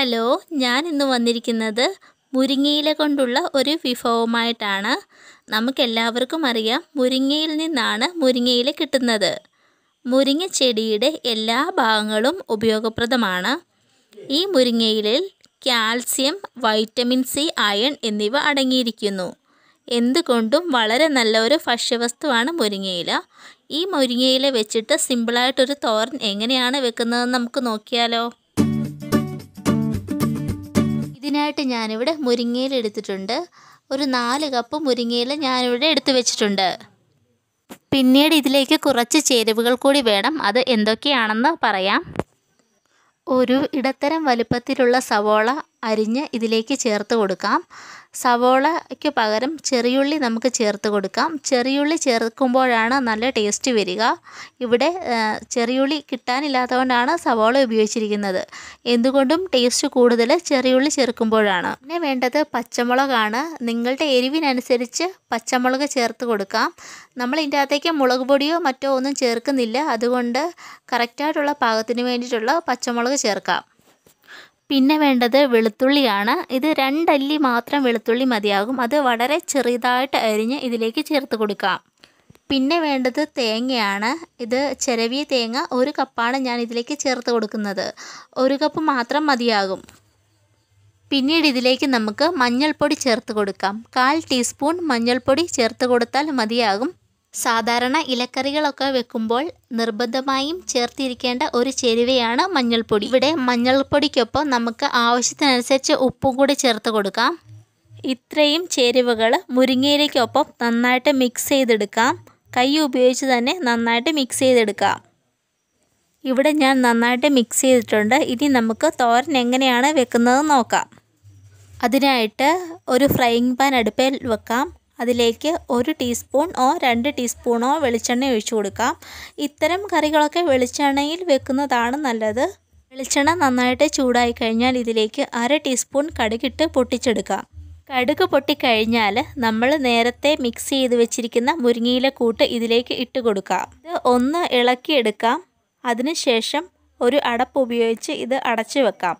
hello ഞാൻ ഇന്ന് വന്നിരിക്കുന്നത് മുരിങ്ങയില കൊണ്ടുള്ള ഒരു വിഭവമായിട്ടാണ് നമുക്കെല്ലാവർക്കും അറിയാം മുരിങ്ങയിൽ നിന്നാണ് മുരിങ്ങയില കിട്ടുന്നത് മുരിങ്ങ ചെടിയുടെ എല്ലാ ഭാഗങ്ങളും ഉപയോഗപ്രദമാണ് ഈ മുരിങ്ങയിലിൽ കാൽസ്യം വൈറ്റമിൻ സി അയൺ എന്നിവ അടങ്ങിയിരിക്കുന്നു എന്തുകൊണ്ടും വളരെ നല്ല ഒരു ഭക്ഷ്യവസ്തുവാണ് മുരിങ്ങയില ഈ മുരിങ്ങയില വെച്ചിട്ട് സിമ്പിളായിട്ടൊരു തോരൻ എങ്ങനെയാണ് വെക്കുന്നതെന്ന് നമുക്ക് നോക്കിയാലോ ഇതിനായിട്ട് ഞാനിവിടെ മുരിങ്ങയില എടുത്തിട്ടുണ്ട് ഒരു നാല് കപ്പ് മുരിങ്ങയില ഞാനിവിടെ എടുത്തു വെച്ചിട്ടുണ്ട് പിന്നീട് ഇതിലേക്ക് കുറച്ച് ചേരുവകൾ കൂടി വേണം അത് എന്തൊക്കെയാണെന്ന് പറയാം ഒരു ഇടത്തരം വലുപ്പത്തിലുള്ള സവോള അരിഞ്ഞ് ഇതിലേക്ക് ചേർത്ത് കൊടുക്കാം സവോളയ്ക്ക് പകരം ചെറിയുള്ളി നമുക്ക് ചേർത്ത് കൊടുക്കാം ചെറിയുള്ളി ചേർക്കുമ്പോഴാണ് നല്ല ടേസ്റ്റ് വരിക ഇവിടെ ചെറിയുള്ളി കിട്ടാനില്ലാത്തതുകൊണ്ടാണ് സവോള ഉപയോഗിച്ചിരിക്കുന്നത് എന്തുകൊണ്ടും ടേസ്റ്റ് കൂടുതൽ ചെറിയുള്ളി ചേർക്കുമ്പോഴാണ് പിന്നെ വേണ്ടത് പച്ചമുളകാണ് നിങ്ങളുടെ എരിവിനനുസരിച്ച് പച്ചമുളക് ചേർത്ത് കൊടുക്കാം നമ്മൾ ഇതിൻ്റെ അകത്തേക്ക് മുളക് പൊടിയോ മറ്റോ ഒന്നും ചേർക്കുന്നില്ല അതുകൊണ്ട് കറക്റ്റായിട്ടുള്ള പാകത്തിന് വേണ്ടിയിട്ടുള്ള പച്ചമുളക് ചേർക്കാം പിന്നെ വേണ്ടത് വെളുത്തുള്ളിയാണ് ഇത് രണ്ടല്ലി മാത്രം വെളുത്തുള്ളി മതിയാകും അത് വളരെ ചെറുതായിട്ട് അരിഞ്ഞ് ഇതിലേക്ക് ചേർത്ത് കൊടുക്കാം പിന്നെ വേണ്ടത് തേങ്ങയാണ് ഇത് ചിരവിയ തേങ്ങ ഒരു കപ്പാണ് ഞാൻ ഇതിലേക്ക് ചേർത്ത് കൊടുക്കുന്നത് ഒരു കപ്പ് മാത്രം മതിയാകും പിന്നീട് ഇതിലേക്ക് നമുക്ക് മഞ്ഞൾപ്പൊടി ചേർത്ത് കൊടുക്കാം കാൽ ടീസ്പൂൺ മഞ്ഞൾപ്പൊടി ചേർത്ത് കൊടുത്താൽ മതിയാകും സാധാരണ ഇലക്കറികളൊക്കെ വെക്കുമ്പോൾ നിർബന്ധമായും ചേർത്തിരിക്കേണ്ട ഒരു ചേരുവയാണ് മഞ്ഞൾപ്പൊടി ഇവിടെ മഞ്ഞൾപ്പൊടിക്കൊപ്പം നമുക്ക് ആവശ്യത്തിനനുസരിച്ച് ഉപ്പും കൂടി ചേർത്ത് കൊടുക്കാം ഇത്രയും ചേരുവകൾ മുരിങ്ങയിലേക്കൊപ്പം നന്നായിട്ട് മിക്സ് ചെയ്തെടുക്കാം കൈ ഉപയോഗിച്ച് തന്നെ നന്നായിട്ട് മിക്സ് ചെയ്തെടുക്കാം ഇവിടെ ഞാൻ നന്നായിട്ട് മിക്സ് ചെയ്തിട്ടുണ്ട് ഇനി നമുക്ക് തോരൻ എങ്ങനെയാണ് വെക്കുന്നത് നോക്കാം അതിനായിട്ട് ഒരു ഫ്രൈയിങ് പാൻ അടുപ്പിൽ വെക്കാം അതിലേക്ക് ഒരു ടീസ്പൂൺ ഓ രണ്ട് ടീസ്പൂണോ വെളിച്ചെണ്ണ ഒഴിച്ചു കൊടുക്കാം ഇത്തരം കറികളൊക്കെ വെളിച്ചെണ്ണയിൽ വെക്കുന്നതാണ് നല്ലത് വെളിച്ചെണ്ണ നന്നായിട്ട് ചൂടായി കഴിഞ്ഞാൽ ഇതിലേക്ക് അര ടീസ്പൂൺ കടുകിട്ട് പൊട്ടിച്ചെടുക്കാം കടുക് പൊട്ടിക്കഴിഞ്ഞാൽ നമ്മൾ നേരത്തെ മിക്സ് ചെയ്ത് വെച്ചിരിക്കുന്ന മുരിങ്ങയില കൂട്ട് ഇതിലേക്ക് ഇട്ട് കൊടുക്കാം ഇത് ഒന്ന് ഇളക്കിയെടുക്കാം അതിനുശേഷം ഒരു അടപ്പ് ഉപയോഗിച്ച് ഇത് അടച്ചു വെക്കാം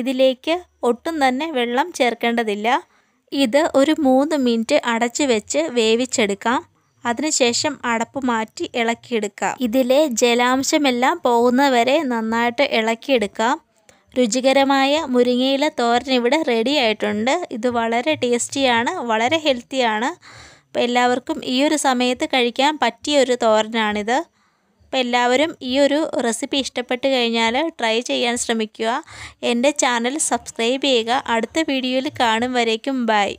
ഇതിലേക്ക് ഒട്ടും തന്നെ വെള്ളം ചേർക്കേണ്ടതില്ല ഇത് ഒരു മൂന്ന് മിനിറ്റ് അടച്ചു വെച്ച് വേവിച്ചെടുക്കാം അതിനുശേഷം അടപ്പ് മാറ്റി ഇളക്കിയെടുക്കാം ഇതിലെ ജലാംശമെല്ലാം പോകുന്നവരെ നന്നായിട്ട് ഇളക്കിയെടുക്കാം രുചികരമായ മുരിങ്ങയില തോരൻ ഇവിടെ റെഡി ആയിട്ടുണ്ട് ഇത് വളരെ ടേസ്റ്റിയാണ് വളരെ ഹെൽത്തിയാണ് അപ്പോൾ എല്ലാവർക്കും ഈ ഒരു സമയത്ത് കഴിക്കാൻ പറ്റിയ ഒരു തോരനാണിത് അപ്പോൾ എല്ലാവരും ഈ ഒരു റെസിപ്പി ഇഷ്ടപ്പെട്ട് കഴിഞ്ഞാൽ ട്രൈ ചെയ്യാൻ ശ്രമിക്കുക എൻ്റെ ചാനൽ സബ്സ്ക്രൈബ് ചെയ്യുക അടുത്ത വീഡിയോയിൽ കാണും വരേക്കും ബൈ